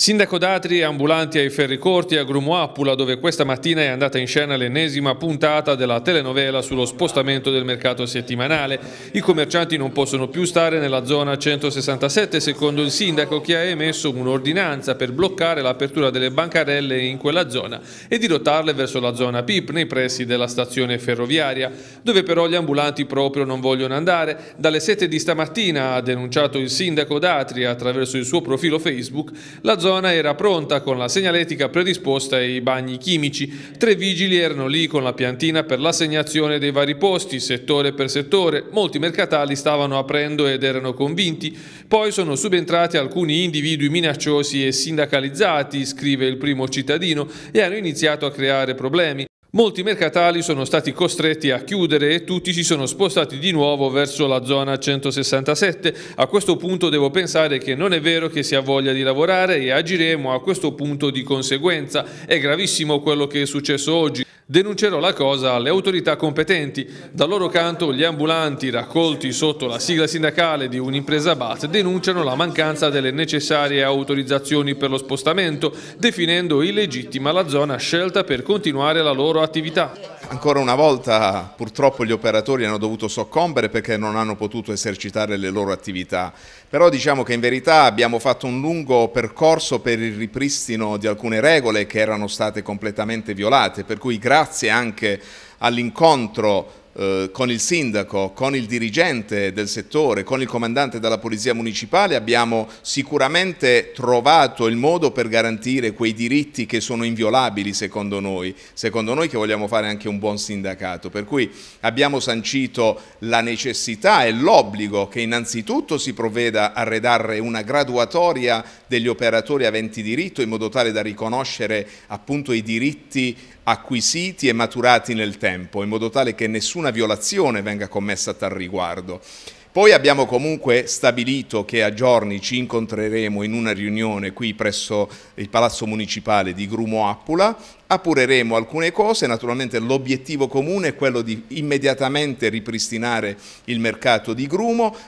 Sindaco Datri, ambulanti ai ferri corti a Grumoappula, dove questa mattina è andata in scena l'ennesima puntata della telenovela sullo spostamento del mercato settimanale. I commercianti non possono più stare nella zona 167, secondo il sindaco che ha emesso un'ordinanza per bloccare l'apertura delle bancarelle in quella zona e dirottarle verso la zona PIP, nei pressi della stazione ferroviaria, dove però gli ambulanti proprio non vogliono andare. Dalle 7 di stamattina, ha denunciato il sindaco Datri attraverso il suo profilo Facebook, la zona zona era pronta con la segnaletica predisposta e i bagni chimici. Tre vigili erano lì con la piantina per l'assegnazione dei vari posti, settore per settore. Molti mercatali stavano aprendo ed erano convinti. Poi sono subentrati alcuni individui minacciosi e sindacalizzati, scrive il primo cittadino, e hanno iniziato a creare problemi. Molti mercatali sono stati costretti a chiudere e tutti si sono spostati di nuovo verso la zona 167. A questo punto devo pensare che non è vero che si ha voglia di lavorare e agiremo a questo punto di conseguenza. È gravissimo quello che è successo oggi denuncerò la cosa alle autorità competenti. Dal loro canto gli ambulanti raccolti sotto la sigla sindacale di un'impresa BAT denunciano la mancanza delle necessarie autorizzazioni per lo spostamento, definendo illegittima la zona scelta per continuare la loro attività. Ancora una volta purtroppo gli operatori hanno dovuto soccombere perché non hanno potuto esercitare le loro attività, però diciamo che in verità abbiamo fatto un lungo percorso per il ripristino di alcune regole che erano state completamente violate, per cui grazie anche all'incontro eh, con il sindaco, con il dirigente del settore, con il comandante della Polizia Municipale abbiamo sicuramente trovato il modo per garantire quei diritti che sono inviolabili secondo noi, secondo noi che vogliamo fare anche un buon sindacato, per cui abbiamo sancito la necessità e l'obbligo che innanzitutto si provveda a redare una graduatoria degli operatori aventi diritto in modo tale da riconoscere appunto i diritti acquisiti e maturati nel tempo, in modo tale che nessuna una violazione venga commessa a tal riguardo. Poi abbiamo comunque stabilito che a giorni ci incontreremo in una riunione qui presso il Palazzo Municipale di Grumo Appula, appureremo alcune cose, naturalmente l'obiettivo comune è quello di immediatamente ripristinare il mercato di Grumo.